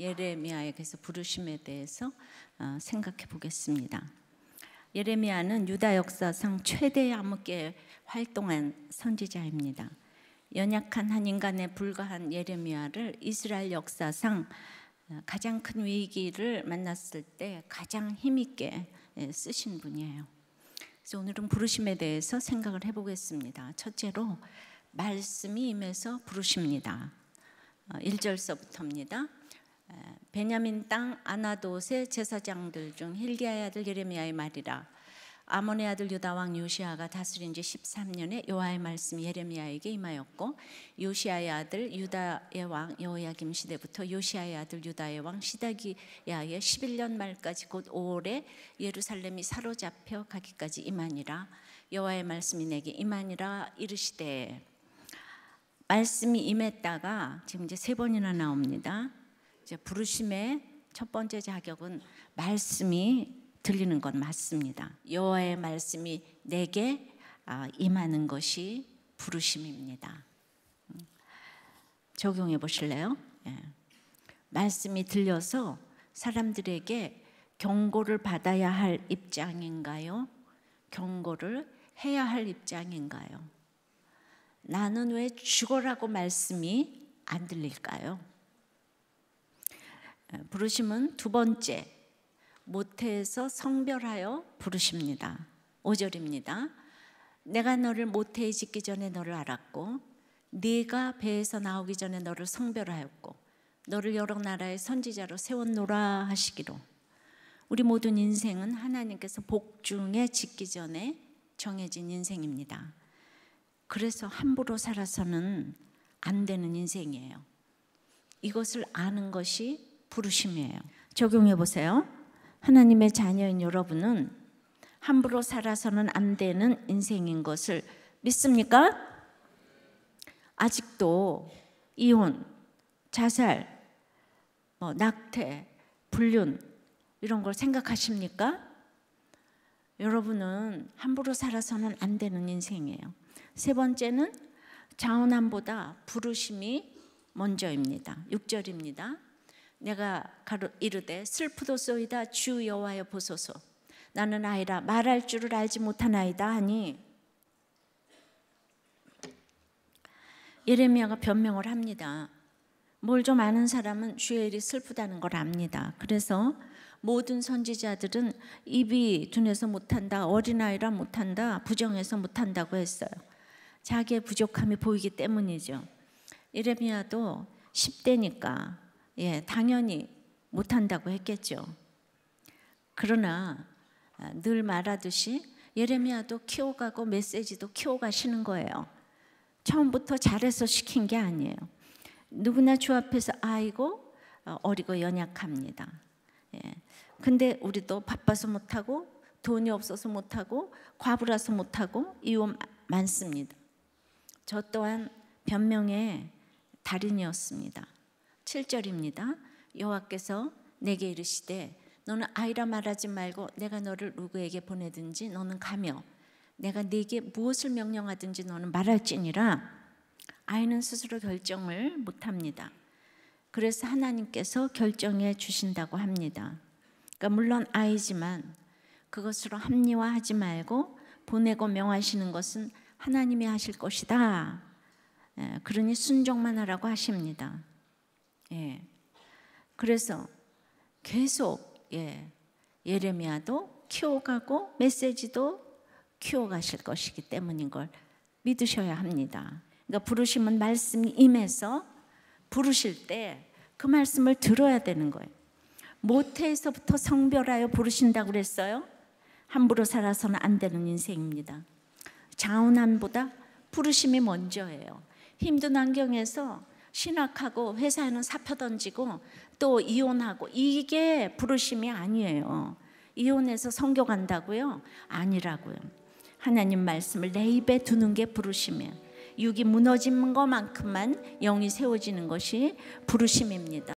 예레미야에게서 부르심에 대해서 어, 생각해 보겠습니다. 예레미야는 유다 역사상 최대 암흑계 활동한 선지자입니다. 연약한 한 인간에 불과한 예레미야를 이스라엘 역사상 어, 가장 큰 위기를 만났을 때 가장 힘있게 예, 쓰신 분이에요. 그래서 오늘은 부르심에 대해서 생각을 해보겠습니다. 첫째로 말씀이 임해서 부르십니다. 1절서부터입니다. 어, 베냐민 땅아나도세 제사장들 중 힐기야의 아들 예레미야의 말이라 아몬의 아들 유다 왕 요시아가 다스린 지 13년에 여호의 말씀이 예레미야에게 임하였고 요시아의 아들 유다의 왕여야김 시대부터 요시아의 아들 유다의 왕 시다기야의 11년 말까지 곧 5월에 예루살렘이 사로잡혀 가기까지 임하니라 여호의 말씀이 내게 임하니라 이르시되 말씀이 임했다가 지금 이제 세 번이나 나옵니다. 이제 부르심의 첫 번째 자격은 말씀이 들리는 건 맞습니다. 여호와의 말씀이 내게 아, 임하는 것이 부르심입니다. 음, 적용해 보실래요? 예. 말씀이 들려서 사람들에게 경고를 받아야 할 입장인가요? 경고를 해야 할 입장인가요? 나는 왜 죽어라고 말씀이 안 들릴까요? 부르심은 두 번째 모태에서 성별하여 부르십니다. 5절입니다. 내가 너를 모태에 짓기 전에 너를 알았고 네가 배에서 나오기 전에 너를 성별하였고 너를 여러 나라의 선지자로 세웠노라 하시기로 우리 모든 인생은 하나님께서 복중에 짓기 전에 정해진 인생입니다. 그래서 함부로 살아서는 안 되는 인생이에요. 이것을 아는 것이 부르심이에요. 적용해 보세요. 하나님의 자녀인 여러분은 함부로 살아서는 안 되는 인생인 것을 믿습니까? 아직도 이혼, 자살, 뭐 낙태, 불륜 이런 걸 생각하십니까? 여러분은 함부로 살아서는 안 되는 인생이에요. 세 번째는 자원함보다 부르심이 먼저입니다. 6절입니다. 내가 가로 이르되 슬프도소이다 주 여호와여 보소서 나는 아이라 말할 줄을 알지 못한아이다 하니 예레미야가 변명을 합니다. 뭘 좀 아는 사람은 주의 일이 슬프다는 걸 압니다. 그래서 모든 선지자들은 입이 둔해서 못한다, 어린아이라 못한다, 부정해서 못한다고 했어요. 자기의 부족함이 보이기 때문이죠. 예레미야도 10대니까 예, 당연히 못한다고 했겠죠. 그러나 아, 늘 말하듯이 예레미야도 키워가고 메시지도 키워가시는 거예요. 처음부터 잘해서 시킨 게 아니에요. 누구나 주 앞에서 아이고 어, 어리고 연약합니다. 예. 근데 우리도 바빠서 못하고 돈이 없어서 못하고 과부라서 못하고 이유 많습니다. 저 또한 변명의 달인이었습니다. 7절입니다. 여호와께서 내게 이르시되 너는 아이라 말하지 말고 내가 너를 누구에게 보내든지 너는 가며 내가 네게 무엇을 명령하든지 너는 말할지니라 아이는 스스로 결정을 못합니다. 그래서 하나님께서 결정해 주신다고 합니다. 그러니까 물론 아이지만 그것으로 합리화하지 말고 보내고 명하시는 것은 하나님이 하실 것이다. 예, 그러니 순종만 하라고 하십니다. 예. 그래서 계속 예. 예레미야도 키워가고 메시지도 키워가실 것이기 때문인 걸 믿으셔야 합니다. 그러니까 부르심은 말씀 임해서 부르실 때 그 말씀을 들어야 되는 거예요. 모태에서부터 성별하여 부르신다고 그랬어요. 함부로 살아서는 안 되는 인생입니다. 자원함보다 부르심이 먼저예요. 힘든 환경에서 신학하고 회사에는 사표 던지고 또 이혼하고 이게 부르심이 아니에요. 이혼해서 성교 간다고요? 아니라고요. 하나님 말씀을 내 입에 두는 게 부르심이에요. 육이 무너진 것만큼만 영이 세워지는 것이 부르심입니다.